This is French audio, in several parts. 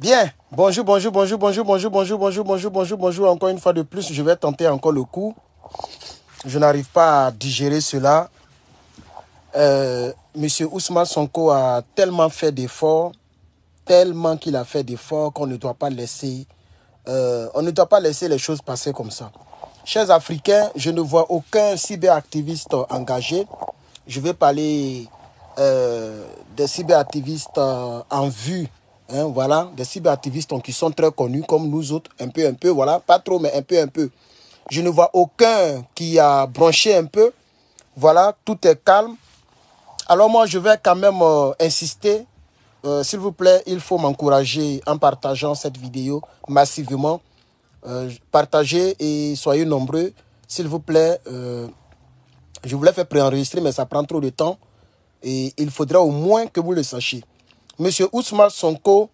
Bien, bonjour, bonjour, bonjour, bonjour, bonjour, bonjour, bonjour, bonjour, bonjour, bonjour. Encore une fois de plus, je vais tenter encore le coup. Je n'arrive pas à digérer cela. Euh, Monsieur Ousmane Sonko a tellement fait d'efforts, tellement qu'il a fait d'efforts qu'on ne doit pas laisser, euh, on ne doit pas laisser les choses passer comme ça. Chers Africains, je ne vois aucun cyberactiviste engagé. Je vais parler euh, des cyberactivistes en vue Hein, voilà, des cyberactivistes qui sont très connus comme nous autres, un peu, un peu, voilà, pas trop, mais un peu, un peu. Je ne vois aucun qui a branché un peu. Voilà, tout est calme. Alors moi, je vais quand même euh, insister. Euh, s'il vous plaît, il faut m'encourager en partageant cette vidéo massivement. Euh, partagez et soyez nombreux. S'il vous plaît, je voulais faire préenregistrer, mais ça prend trop de temps. Et il faudra au moins que vous le sachiez. M. Ousmane Sonko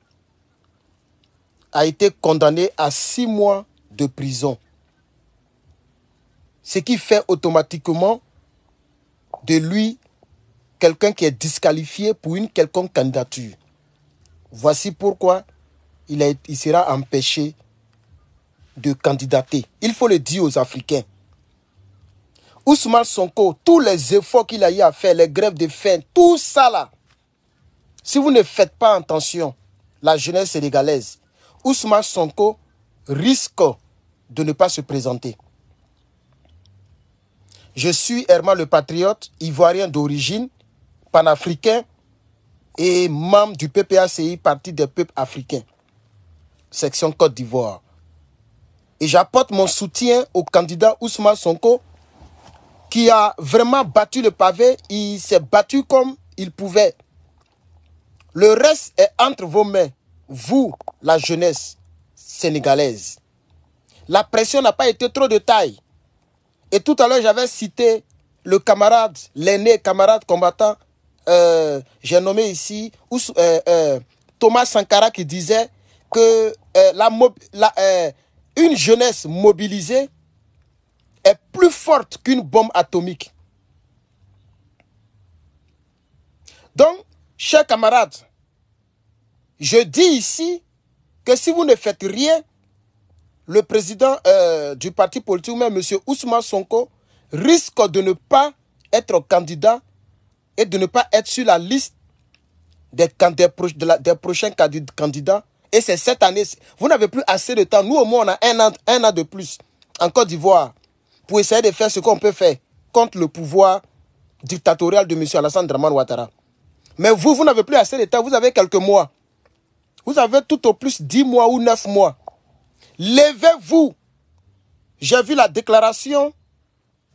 a été condamné à six mois de prison. Ce qui fait automatiquement de lui quelqu'un qui est disqualifié pour une quelconque candidature. Voici pourquoi il, il sera empêché de candidater. Il faut le dire aux Africains. Ousmane Sonko, tous les efforts qu'il a eu à faire, les grèves de faim, tout ça là, si vous ne faites pas attention, la jeunesse sénégalaise, Ousmane Sonko risque de ne pas se présenter. Je suis Herman le Patriote, ivoirien d'origine, panafricain et membre du PPACI, Parti des peuples africains, section Côte d'Ivoire. Et j'apporte mon soutien au candidat Ousmane Sonko qui a vraiment battu le pavé. Il s'est battu comme il pouvait. Le reste est entre vos mains, vous, la jeunesse sénégalaise. La pression n'a pas été trop de taille. Et tout à l'heure, j'avais cité le camarade, l'aîné camarade combattant, euh, j'ai nommé ici, euh, euh, Thomas Sankara qui disait que la une jeunesse mobilisée est plus forte qu'une bombe atomique. Donc, chers camarades, je dis ici que si vous ne faites rien, le président euh, du parti politique, même M. Ousmane Sonko, risque de ne pas être candidat et de ne pas être sur la liste des, prochains candidats. Et c'est cette année. Vous n'avez plus assez de temps. Nous, au moins, on a un un an de plus en Côte d'Ivoire pour essayer de faire ce qu'on peut faire contre le pouvoir dictatorial de M. Alassane Draman Ouattara. Mais vous, vous n'avez plus assez de temps. Vous avez quelques mois. Vous avez tout au plus 10 mois ou 9 mois. Levez-vous. J'ai vu la déclaration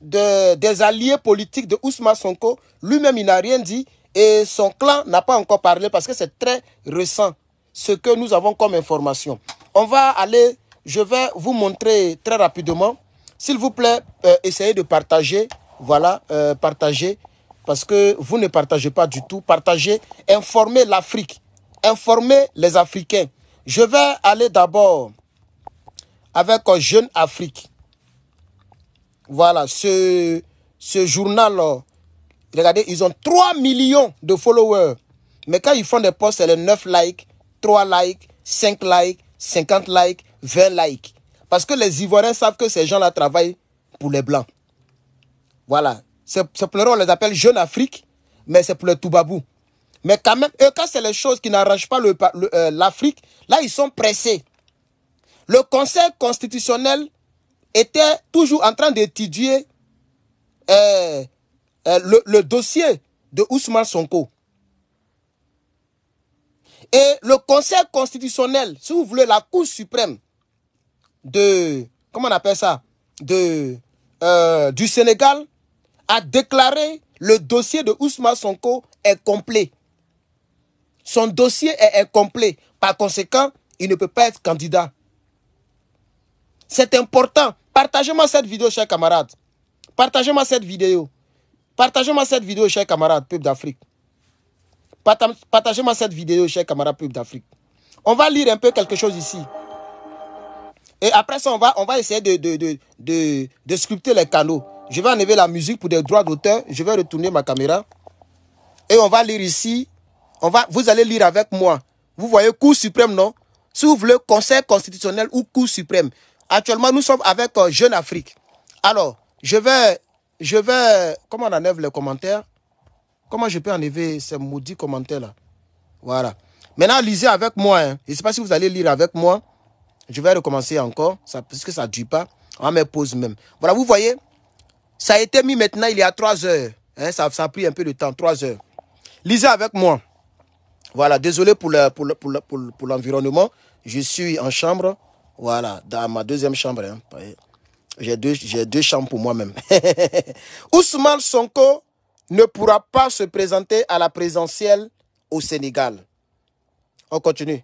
des alliés politiques de Ousmane Sonko. Lui-même, il n'a rien dit et son clan n'a pas encore parlé parce que c'est très récent ce que nous avons comme information. On va aller, je vais vous montrer très rapidement. S'il vous plaît, euh, essayez de partager. Voilà, euh, partager partagez. Parce que vous ne partagez pas du tout. Partagez, informez l'Afrique informer les Africains. Je vais aller d'abord avec Jeune Afrique. Voilà, ce, ce journal, regardez, ils ont 3 millions de followers. Mais quand ils font des posts, c'est les 9 likes, 3 likes, 5 likes, 50 likes, 20 likes. Parce que les Ivoiriens savent que ces gens-là travaillent pour les Blancs. Voilà. C'est pour on les appelle Jeune Afrique, mais c'est pour les Toubabou. Mais quand même, eux, quand c'est les choses qui n'arrangent pas euh, l'Afrique, là, ils sont pressés. Le Conseil constitutionnel était toujours en train d'étudier euh, euh, le, dossier de Ousmane Sonko. Et le Conseil constitutionnel, si vous voulez, la Cour suprême de, comment on appelle ça, de, du Sénégal, a déclaré le dossier de Ousmane Sonko est complet. Son dossier est incomplet. Par conséquent, il ne peut pas être candidat. C'est important. Partagez-moi cette vidéo, chers camarades. Partagez-moi cette vidéo. Partagez-moi cette vidéo, chers camarades, peuple d'Afrique. Partagez-moi cette vidéo, chers camarades, peuple d'Afrique. On va lire un peu quelque chose ici. Et après ça, on va, on va essayer de, de, de, de sculpter les canaux. Je vais enlever la musique pour des droits d'auteur. Je vais retourner ma caméra. Et on va lire ici va, vous allez lire avec moi. Vous voyez Cour suprême, non S'ouvre le Conseil constitutionnel ou Cour suprême. Actuellement, nous sommes avec euh, Jeune Afrique. Alors, je vais, je vais, comment on enlève les commentaires Comment je peux enlever ces maudits commentaires-là Voilà. Maintenant, lisez avec moi. Hein. Je ne sais pas si vous allez lire avec moi. Je vais recommencer encore, parce que ça ne dure pas. On me pause même. Voilà, vous voyez, ça a été mis maintenant, il y a trois heures. Hein. ça, ça a pris un peu de temps, trois heures. Lisez avec moi. Voilà, désolé pour l'environnement. Pour, pour, je suis en chambre, voilà, dans ma deuxième chambre. Hein. J'ai deux, deux chambres pour moi-même. Ousmane Sonko ne pourra pas se présenter à la présentielle au Sénégal. On continue.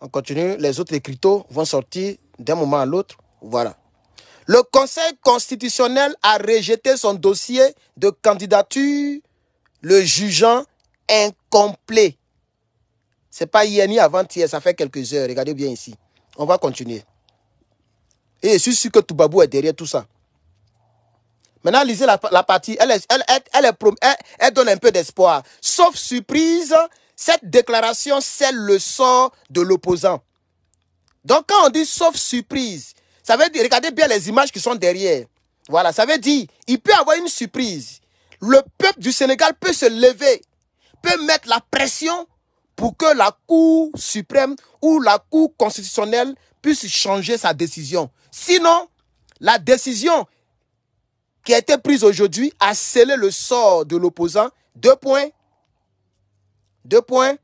On continue. Les autres écriteaux vont sortir d'un moment à l'autre. Voilà. Le Conseil constitutionnel a rejeté son dossier de candidature, le jugeant incroyable complet. C'est pas hier ni avant-hier, ça fait quelques heures. Regardez bien ici. On va continuer. Et je suis sûr que Toubabou est derrière tout ça. Maintenant, lisez la, partie. Elle, elle, donne un peu d'espoir. Sauf surprise, cette déclaration, c'est le sort de l'opposant. Donc, quand on dit sauf surprise, ça veut dire, regardez bien les images qui sont derrière. Voilà, ça veut dire, il peut y avoir une surprise. Le peuple du Sénégal peut se lever peut mettre la pression pour que la Cour suprême ou la Cour constitutionnelle puisse changer sa décision. Sinon, la décision qui a été prise aujourd'hui a scellé le sort de l'opposant. Deux points. Deux points.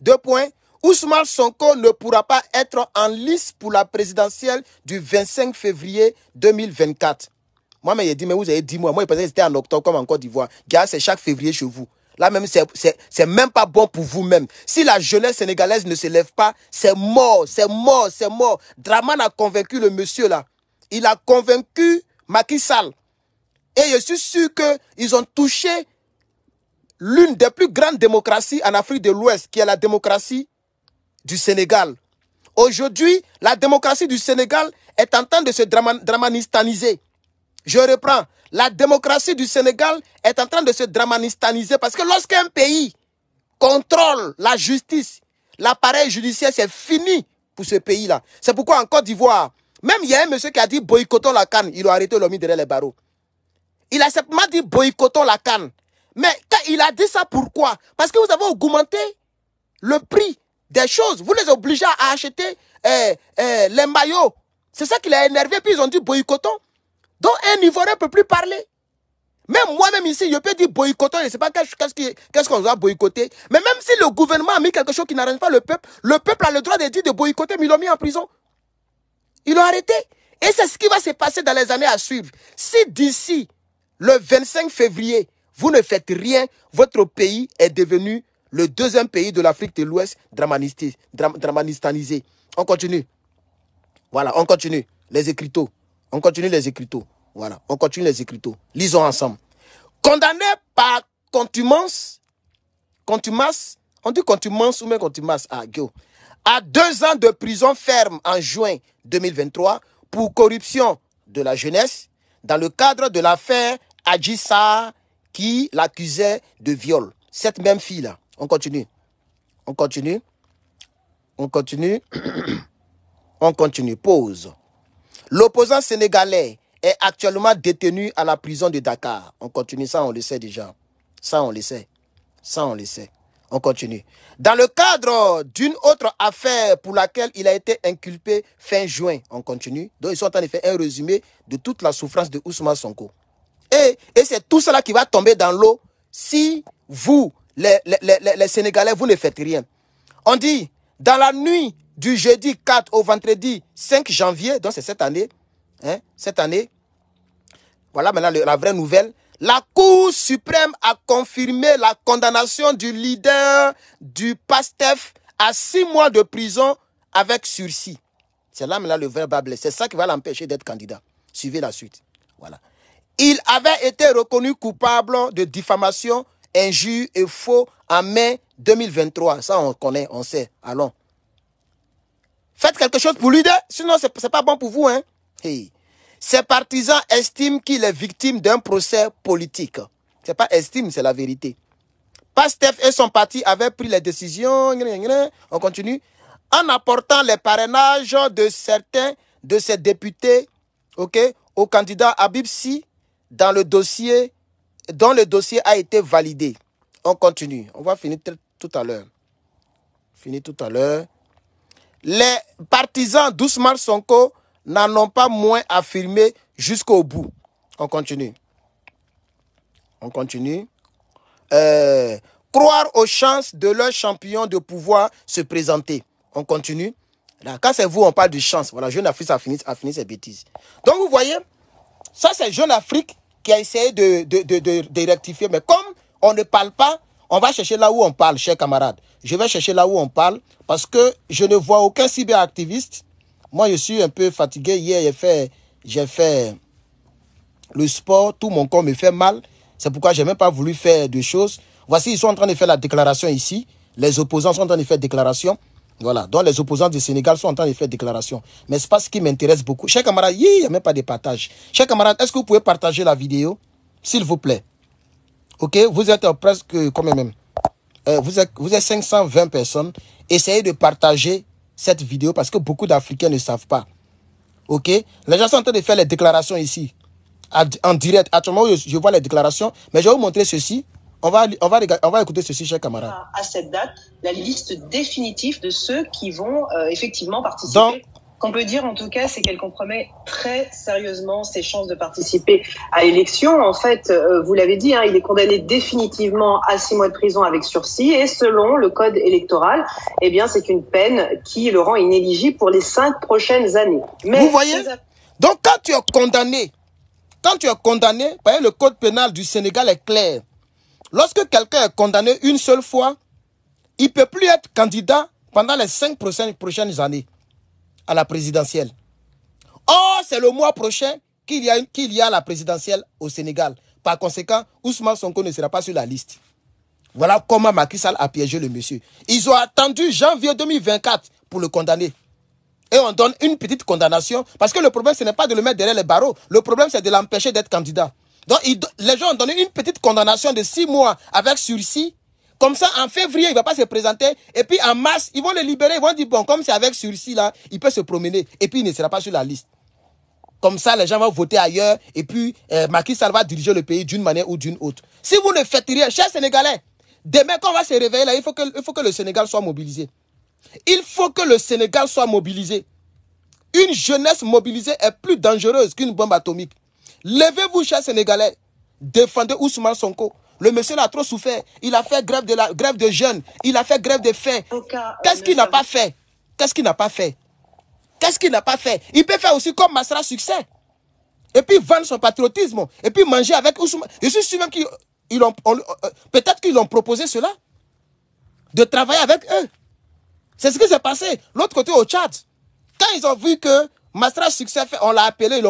Deux points. Ousmane Sonko ne pourra pas être en lice pour la présidentielle du 25 février 2024. Moi-même, j'ai dit, mais vous avez 10 mois. Moi, je pensais que c'était en octobre, comme en Côte d'Ivoire. Gars, c'est chaque février chez vous. Là même, c'est même pas bon pour vous-même. Si la jeunesse sénégalaise ne se lève pas, c'est mort, c'est mort, c'est mort. Draman a convaincu le monsieur là. Il a convaincu Macky Sall. Et je suis sûr qu'ils ont touché l'une des plus grandes démocraties en Afrique de l'Ouest, qui est la démocratie du Sénégal. Aujourd'hui, la démocratie du Sénégal est en train de se dramanistaniser. Je reprends. La démocratie du Sénégal est en train de se dramanistaniser parce que lorsqu'un pays contrôle la justice, l'appareil judiciaire, c'est fini pour ce pays-là. C'est pourquoi en Côte d'Ivoire, même il y a un monsieur qui a dit boycottons la canne, il a arrêté l'homme derrière les barreaux. Il a simplement dit boycottons la canne. Mais quand il a dit ça, pourquoi Parce que vous avez augmenté le prix des choses. Vous les obligez à acheter euh, euh, les maillots. C'est ça qui l'a énervé. Puis ils ont dit boycottons. Donc un Ivoirien ne peut plus parler. Même moi-même ici, je peux dire boycottant. je ne sais pas qu'est-ce qu'on doit boycotter. Mais même si le gouvernement a mis quelque chose qui n'arrange pas le peuple, le peuple a le droit de dire de boycotter, mais ils l'ont mis en prison. Ils l'ont arrêté. Et c'est ce qui va se passer dans les années à suivre. Si d'ici le 25 février, vous ne faites rien, votre pays est devenu le deuxième pays de l'Afrique de l'Ouest dramanistanisé. On continue. Voilà, on continue. Les écriteaux. On continue les écriteaux. Voilà, on continue les écriteaux. Lisons ensemble. Condamné par contumance, contumace, on dit contumance ou même contumace à ah, à deux ans de prison ferme en juin 2023 pour corruption de la jeunesse dans le cadre de l'affaire Adjissa qui l'accusait de viol. Cette même fille-là. On continue. On continue. On continue. On continue. Pause. L'opposant sénégalais est actuellement détenu à la prison de Dakar. On continue, ça on le sait déjà. Ça on le sait. Ça on le sait. On continue. Dans le cadre d'une autre affaire pour laquelle il a été inculpé fin juin, on continue. Donc ils sont en effet un résumé de toute la souffrance de Ousmane Sonko. Et, et c'est tout cela qui va tomber dans l'eau si vous, les, les Sénégalais, vous ne faites rien. On dit, dans la nuit du jeudi 4 au vendredi 5 janvier, donc c'est cette année, Hein, cette année. Voilà maintenant la vraie nouvelle. La Cour suprême a confirmé la condamnation du leader du PASTEF à six mois de prison avec sursis. C'est là maintenant le vrai C'est ça qui va l'empêcher d'être candidat. Suivez la suite. Voilà. Il avait été reconnu coupable de diffamation, injure et faux en mai 2023. Ça, on connaît, on sait. Allons. Faites quelque chose pour lui, sinon, ce n'est pas bon pour vous. Hein? Hey. Ses partisans estiment qu'il est victime d'un procès politique. C'est pas estime, c'est la vérité. Pastef et son parti avaient pris les décisions. On continue. En apportant les parrainages de certains de ses députés, ok, au candidat Habib Si dans le dossier, dont le dossier a été validé. On continue. On va finir tout à l'heure. Fini tout à l'heure. Les partisans d'Ousmane Sonko n'en ont pas moins affirmé jusqu'au bout. On continue. On continue. Euh, croire aux chances de leur champion de pouvoir se présenter. On continue. Là, quand c'est vous, on parle de chance. Voilà, Jeune Afrique ça fini, a fini ses bêtises. Donc, vous voyez, ça, c'est Jeune Afrique qui a essayé de, de, de rectifier. Mais comme on ne parle pas, on va chercher là où on parle, chers camarades. Je vais chercher là où on parle parce que je ne vois aucun cyberactiviste moi, je suis un peu fatigué. Hier, j'ai fait, j'ai fait le sport. Tout mon corps me fait mal. C'est pourquoi j'ai même pas voulu faire de choses. Voici, ils sont en train de faire la déclaration ici. Les opposants sont en train de faire déclaration. Voilà. Donc, les opposants du Sénégal sont en train de faire déclaration. Mais c'est pas ce qui m'intéresse beaucoup. Chers camarades, il n'y a même pas de partage. Chers camarades, est-ce que vous pouvez partager la vidéo? S'il vous plaît. OK? Vous êtes presque quand même? Euh, vous, êtes, vous êtes 520 personnes. Essayez de partager cette vidéo parce que beaucoup d'Africains ne savent pas. OK Les gens sont en train de faire les déclarations ici, en direct. Actuellement, je vois les déclarations, mais je vais vous montrer ceci. On va, on va, on va écouter ceci, chers camarades. À cette date, la liste définitive de ceux qui vont euh, effectivement participer. Ce qu'on peut dire en tout cas, c'est qu'elle compromet très sérieusement ses chances de participer à l'élection. En fait, euh, vous l'avez dit, hein, il est condamné définitivement à six mois de prison avec sursis. Et selon le code électoral, eh bien, c'est une peine qui le rend inéligible pour les cinq prochaines années. Mais vous voyez Donc, quand tu es condamné, quand tu es condamné, le code pénal du Sénégal est clair. Lorsque quelqu'un est condamné une seule fois, il peut plus être candidat pendant les cinq prochaines années à la présidentielle. Oh, c'est le mois prochain qu'il y, a, y a la présidentielle au Sénégal. Par conséquent, Ousmane Sonko ne sera pas sur la liste. Voilà comment Macky Sall a piégé le monsieur. Ils ont attendu janvier 2024 pour le condamner. Et on donne une petite condamnation. Parce que le problème, ce n'est pas de le mettre derrière les barreaux. Le problème, c'est de l'empêcher d'être candidat. Donc, les gens ont donné une petite condamnation de six mois avec sursis comme ça, en février, il ne va pas se présenter. Et puis en mars, ils vont le libérer. Ils vont dire, bon, comme c'est avec sursis, là, il peut se promener. Et puis il ne sera pas sur la liste. Comme ça, les gens vont voter ailleurs. Et puis, euh, Macky Sall va diriger le pays d'une manière ou d'une autre. Si vous ne faites rien, chers Sénégalais, demain, quand on va se réveiller, là, il faut que le Sénégal soit mobilisé. Il faut que le Sénégal soit mobilisé. Une jeunesse mobilisée est plus dangereuse qu'une bombe atomique. Levez-vous, chers Sénégalais. Défendez Ousmane Sonko. Le monsieur a trop souffert. Il a fait grève de, la, grève de jeûne. Il a fait grève de faim. Qu'est-ce qu'il n'a pas fait Qu'est-ce qu'il n'a pas fait Qu'est-ce qu'il n'a pas fait Il peut faire aussi comme Masra Succès. Et puis vendre son patriotisme. Et puis manger avec Ousmane. Je suis sûr même qu'ils euh, Peut-être qu'ils ont proposé cela. De travailler avec eux. C'est ce qui s'est passé. L'autre côté au Tchad. Quand ils ont vu que Masra Succès, on l'a appelé, ils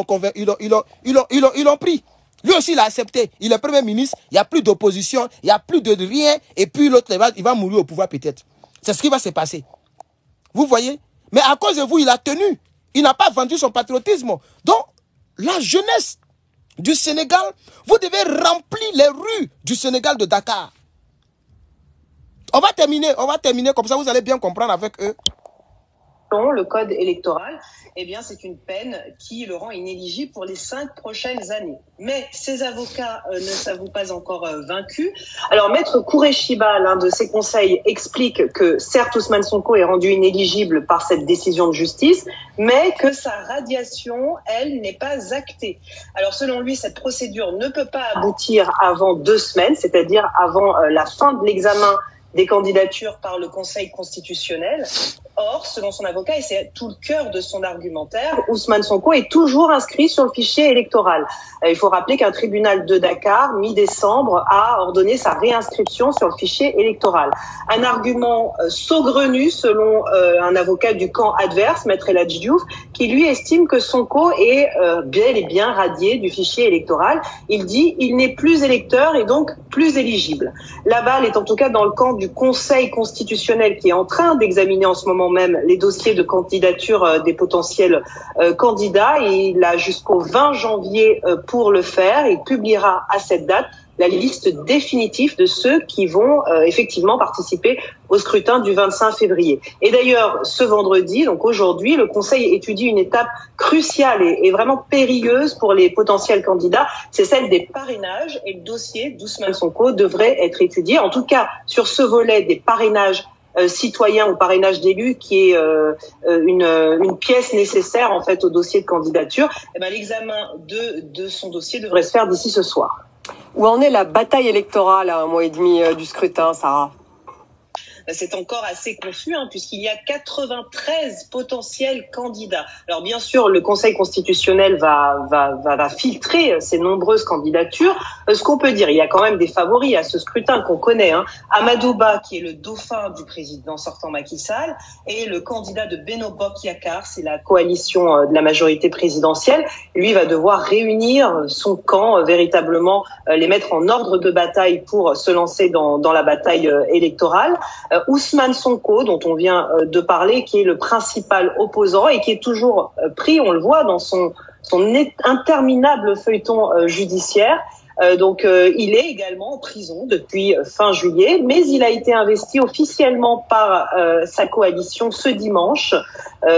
l'ont pris. Lui aussi, il a accepté. Il est Premier ministre, il n'y a plus d'opposition, il n'y a plus de rien. Et puis l'autre, il va, va mourir au pouvoir peut-être. C'est ce qui va se passer. Vous voyez Mais à cause de vous, il a tenu. Il n'a pas vendu son patriotisme. Donc, la jeunesse du Sénégal, vous devez remplir les rues du Sénégal de Dakar. On va terminer, on va terminer comme ça, vous allez bien comprendre avec eux le code électoral, eh bien, c'est une peine qui le rend inéligible pour les cinq prochaines années. Mais ces avocats euh, ne s'avouent pas encore euh, vaincus. Alors, Maître Koureshiba, l'un de ses conseils, explique que certes, Ousmane Sonko est rendu inéligible par cette décision de justice, mais que sa radiation, elle, n'est pas actée. Alors, selon lui, cette procédure ne peut pas aboutir avant deux semaines, c'est-à-dire avant euh, la fin de l'examen des candidatures par le Conseil constitutionnel. Or, selon son avocat, et c'est tout le cœur de son argumentaire, Ousmane Sonko est toujours inscrit sur le fichier électoral. Euh, il faut rappeler qu'un tribunal de Dakar, mi-décembre, a ordonné sa réinscription sur le fichier électoral. Un argument euh, saugrenu selon euh, un avocat du camp adverse, Maître Eladj qui lui estime que Sonko est bel et bien radié du fichier électoral. Il dit il n'est plus électeur et donc plus éligible. Laval est en tout cas dans le camp du Conseil constitutionnel qui est en train d'examiner en ce moment même les dossiers de candidature euh, des potentiels euh, candidats il a jusqu'au 20 janvier euh, pour le faire. Il publiera à cette date la liste définitive de ceux qui vont effectivement participer au scrutin du 25 février. Et d'ailleurs, ce vendredi, donc aujourd'hui, le Conseil étudie une étape cruciale et, vraiment périlleuse pour les potentiels candidats, c'est celle des parrainages et le dossier d'Ousmane Sonko devrait être étudié, en tout cas sur ce volet des parrainages euh, citoyen au parrainage d'élu qui est euh, euh, une, pièce nécessaire en fait au dossier de candidature, eh ben, l'examen de, de son dossier devrait se faire d'ici ce soir. Où en est la bataille électorale à hein, un mois et demi du scrutin, Sarah euh, c'est encore assez confus, hein, puisqu'il y a 93 potentiels candidats. Alors bien sûr, le Conseil constitutionnel va, va, filtrer euh, ces nombreuses candidatures. Euh, ce qu'on peut dire, il y a quand même des favoris à ce scrutin qu'on connaît. Hein. Amadouba, qui est le dauphin du président sortant Macky Sall, et le candidat de Beno Yakar c'est la coalition de la majorité présidentielle. Lui va devoir réunir son camp, véritablement les mettre en ordre de bataille pour se lancer dans, dans la bataille électorale. Euh, Ousmane Sonko, dont on vient euh, de parler, qui est le principal opposant et qui est toujours euh, pris, on le voit, dans son, son interminable feuilleton judiciaire. Euh, donc euh, il est également en prison depuis euh, fin juillet, mais il a été investi officiellement par sa coalition ce dimanche,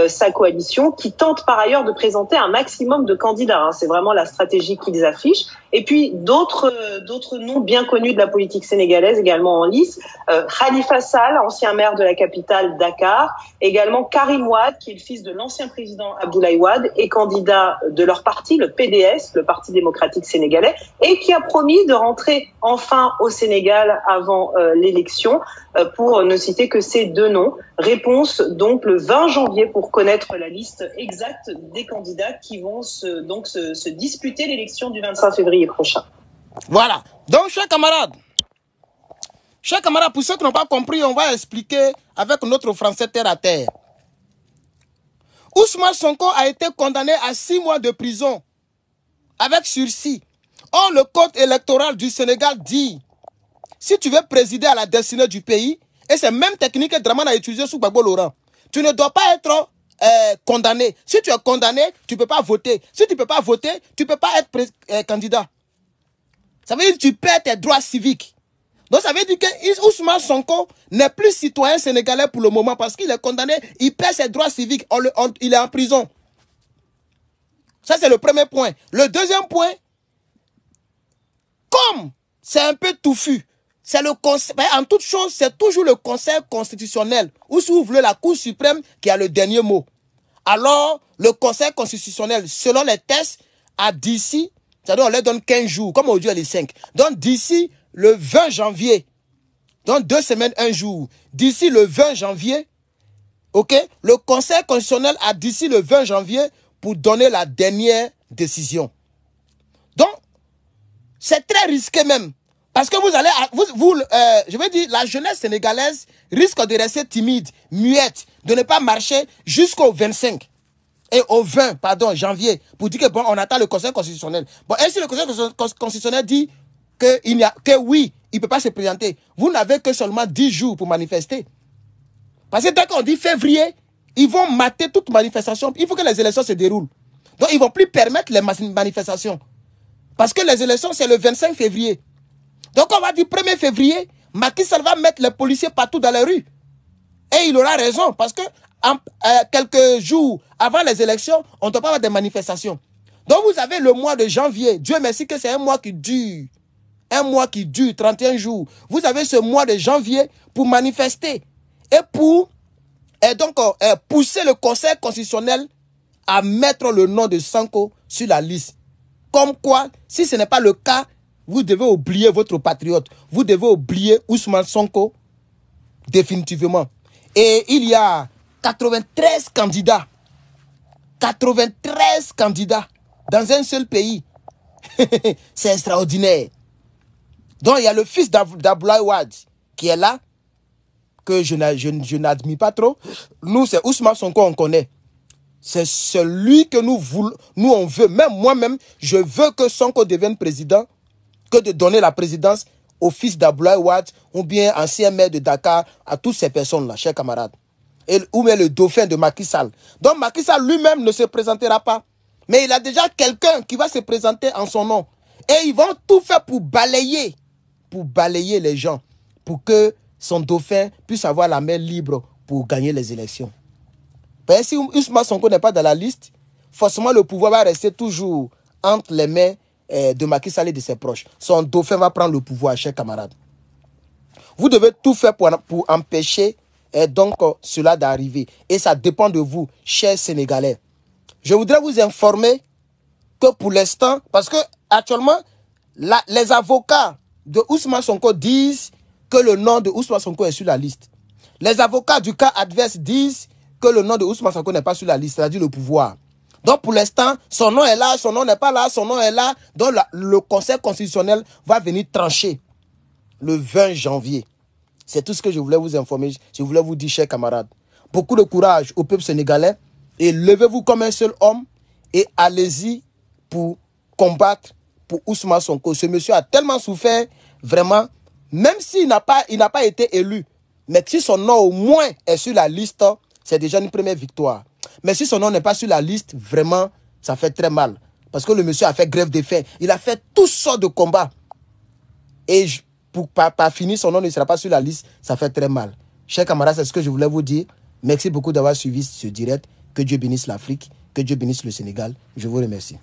sa coalition qui tente par ailleurs de présenter un maximum de candidats. Hein. C'est vraiment la stratégie qu'ils affichent. Et puis d'autres d'autres noms bien connus de la politique sénégalaise également en lice. Euh, Khalifa Sall, ancien maire de la capitale Dakar, également Karim Ouad, qui est le fils de l'ancien président Abdoulaye Ouad, et candidat de leur parti, le PDS, le Parti démocratique sénégalais, et qui a promis de rentrer enfin au Sénégal avant euh, l'élection, euh, pour ne citer que ces deux noms. Réponse donc le 20 janvier pour connaître la liste exacte des candidats qui vont se, donc se disputer l'élection du 25 février prochain. Voilà. Donc, chers camarades, chers camarades, pour ceux qui n'ont pas compris, on va expliquer avec notre français terre à terre. Ousmane Sonko a été condamné à six mois de prison avec sursis Or, le code électoral du Sénégal dit, si tu veux présider à la destinée du pays, et c'est même technique que Draman a utilisée sous Gbagbo Laurent, tu ne dois pas être euh, condamné. Si tu es condamné, tu ne peux pas voter. Si tu ne peux pas voter, tu ne peux pas être euh, candidat. Ça veut dire que tu perds tes droits civiques. Donc ça veut dire que Ousmane Sonko n'est plus citoyen sénégalais pour le moment parce qu'il est condamné, il perd ses droits civiques, il est en prison. Ça c'est le premier point. Le deuxième point, comme c'est un peu touffu, c'est le conseil, en toute chose, c'est toujours le conseil constitutionnel, ou s'ouvre vous la Cour suprême qui a le dernier mot. Alors, le conseil constitutionnel, selon les tests, a d'ici, Ça à dire on leur donne 15 jours, comme aujourd'hui elle les 5. Donc d'ici le 20 janvier, dans deux semaines, un jour, d'ici le 20 janvier, ok, le conseil constitutionnel a d'ici le 20 janvier pour donner la dernière décision. C'est très risqué même. Parce que vous allez, vous, euh, je veux dire, la jeunesse sénégalaise risque de rester timide, muette, de ne pas marcher jusqu'au 25 et au 20, pardon, janvier, pour dire que bon, on attend le Conseil constitutionnel. Bon, et si le Conseil constitutionnel dit que, il a, que oui, il ne peut pas se présenter. Vous n'avez que seulement 10 jours pour manifester. Parce que dès qu'on dit février, ils vont mater toute manifestation. Il faut que les élections se déroulent. Donc, ils ne vont plus permettre les manifestations. Parce que les élections, c'est le 25 février. Donc on va dire 1er février, Macky va mettre les policiers partout dans les rues. Et il aura raison, parce que euh, quelques jours avant les élections, on ne doit pas avoir des manifestations. Donc vous avez le mois de janvier. Dieu merci que c'est un mois qui dure. Un mois qui dure, 31 jours. Vous avez ce mois de janvier pour manifester et pour et donc euh, euh, pousser le Conseil constitutionnel à mettre le nom de Sanko sur la liste. Comme quoi, si ce n'est pas le cas, vous devez oublier votre patriote. Vous devez oublier Ousmane Sonko définitivement. Et il y a 93 candidats. 93 candidats dans un seul pays. C'est extraordinaire. Donc il y a le fils d'Abdoulaye qui est là, que je n'admets pas trop. Nous, c'est Ousmane Sonko, on connaît. C'est celui que nous voulons, nous on veut. Même moi-même, je veux que son co devienne président, que de donner la présidence au fils d'Abdoulaye Ouad, ou bien ancien maire de Dakar, à toutes ces personnes-là, chers camarades. Et, ou le dauphin de Macky Sall. Donc Macky Sall lui-même ne se présentera pas. Mais il a déjà quelqu'un qui va se présenter en son nom. Et ils vont tout faire pour balayer, pour balayer les gens, pour que son dauphin puisse avoir la main libre pour gagner les élections. Ben, si Ousmane Sonko n'est pas dans la liste, forcément le pouvoir va rester toujours entre les mains euh, de Macky Sall et de ses proches. Son dauphin va prendre le pouvoir, chers camarades. Vous devez tout faire pour, empêcher euh, donc euh, cela d'arriver. Et ça dépend de vous, chers Sénégalais. Je voudrais vous informer que pour l'instant, parce que actuellement, les avocats de Ousmane Sonko disent que le nom de Ousmane Sonko est sur la liste. Les avocats du cas adverse disent que le nom de Ousmane Sonko n'est pas sur la liste, c'est-à-dire le pouvoir. Donc pour l'instant, son nom est là, son nom n'est pas là, son nom est là. Donc le Conseil constitutionnel va venir trancher le 20 janvier. C'est tout ce que je voulais vous informer. Je voulais vous dire, chers camarades, beaucoup de courage au peuple sénégalais et levez-vous comme un seul homme et allez-y pour combattre pour Ousmane Sonko. Ce monsieur a tellement souffert, vraiment, même s'il n'a pas, n'a pas été élu, mais si son nom au moins est sur la liste, c'est déjà une première victoire. Mais si son nom n'est pas sur la liste, vraiment, ça fait très mal. Parce que le monsieur a fait grève des faits. Il a fait toutes sortes de combats. Et pour pas, pas finir, son nom ne sera pas sur la liste. Ça fait très mal. Chers camarades, c'est ce que je voulais vous dire. Merci beaucoup d'avoir suivi ce direct. Que Dieu bénisse l'Afrique. Que Dieu bénisse le Sénégal. Je vous remercie.